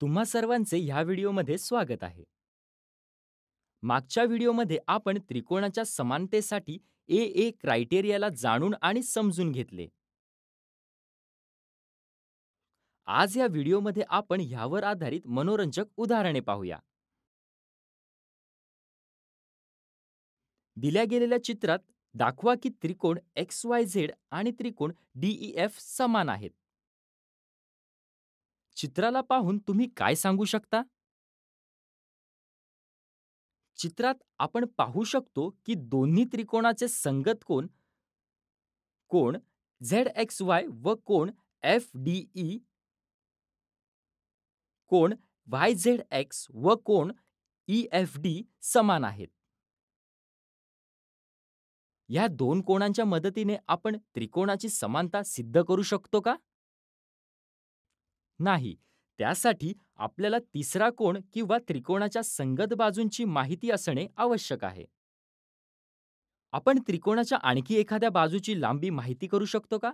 तुम्हा सर्वांचे ह्या व्हिडिओमध्ये स्वागत आहे मागच्या व्हिडिओमध्ये आपण त्रिकोणाच्या समानतेसाठी ए ए क्रायटेरियाला जाणून आणि समजून घेतले आज या व्हिडिओमध्ये आपण ह्यावर आधारित मनोरंजक उदाहरणे पाहूया दिल्या गेलेल्या चित्रात दाखवा की त्रिकोण एक्स वाय झेड आणि त्रिकोण एफ e समान आहेत चित्राला पाहून तुम्ही काय सांगू शकता चित्रात आपण पाहू शकतो की दोन्ही त्रिकोणाचे संगत कोण कोण झेड एक्स वाय व कोण एफ डी ई कोण वाय झेड एक्स व कोण ई एफ डी समान आहेत या दोन कोणांच्या मदतीने आपण त्रिकोणाची समानता सिद्ध करू शकतो का नाही त्यासाठी आपल्याला तिसरा कोण किंवा त्रिकोणाच्या संगत बाजूंची माहिती असणे आवश्यक आहे आपण त्रिकोणाच्या आणखी एखाद्या बाजूची लांबी माहिती करू शकतो का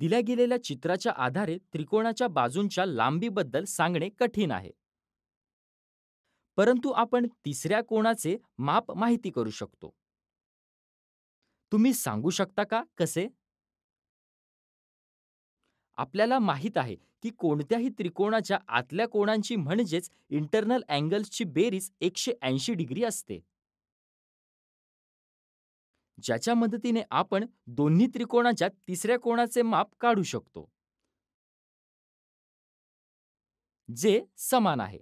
दिल्या गेलेल्या चित्राच्या आधारे त्रिकोणाच्या बाजूंच्या लांबीबद्दल सांगणे कठीण आहे परंतु आपण तिसऱ्या कोणाचे माप माहिती करू शकतो तुम्ही सांगू शकता का कसे आपल्याला माहित आहे की कोणत्याही त्रिकोणाच्या आतल्या कोणांची म्हणजेच इंटरनल अँगल्सची बेरीज एकशे ऐंशी डिग्री असते ज्याच्या मदतीने आपण दोन्ही त्रिकोणाच्या तिसऱ्या कोणाचे माप काढू शकतो जे समान आहे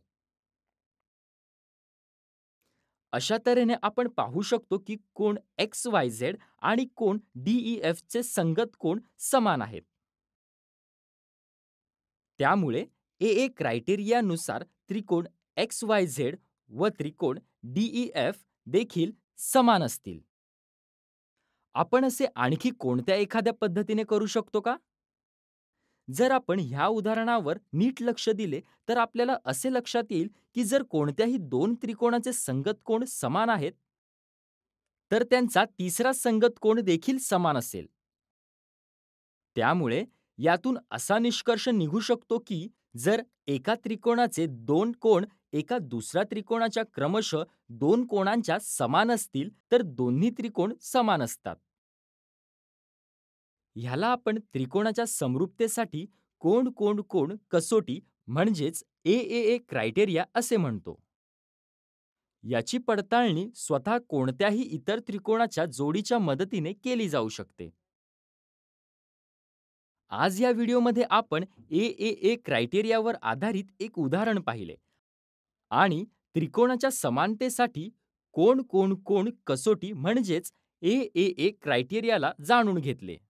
अशा तऱ्हेने आपण पाहू शकतो की कोण एक्स वाय झेड आणि कोण डीईएफचे e संगत कोण समान आहेत त्यामुळे ए ए क्रायटेरियानुसार त्रिकोण एक्स वाय झेड व त्रिकोण डीई एफ देखील समान असतील आपण असे आणखी कोणत्या एखाद्या पद्धतीने करू शकतो का जर आपण ह्या उदाहरणावर नीट लक्ष दिले तर आपल्याला असे लक्षात येईल की जर कोणत्याही दोन त्रिकोणाचे संगत कोण समान आहेत तर त्यांचा तिसरा संगत कोण देखील समान असेल त्यामुळे यातून असा निष्कर्ष निघू शकतो की जर एका त्रिकोणाचे दोन कोण एका दुसऱ्या त्रिकोणाच्या क्रमशः दोन कोणांच्या समान असतील तर दोन्ही त्रिकोण समान असतात ह्याला आपण त्रिकोणाच्या समरूपतेसाठी कोण कोण कोण कसोटी म्हणजेच ए ए ए क्रायटेरिया असे म्हणतो याची पडताळणी स्वतः कोणत्याही इतर त्रिकोणाच्या जोडीच्या मदतीने केली जाऊ शकते आज या व्हिडिओमध्ये आपण ए ए ए क्रायटेरियावर आधारित एक उदाहरण पाहिले आणि त्रिकोणाच्या समानतेसाठी कोण कोण कोण कसोटी म्हणजेच ए ए ए क्रायटेरियाला जाणून घेतले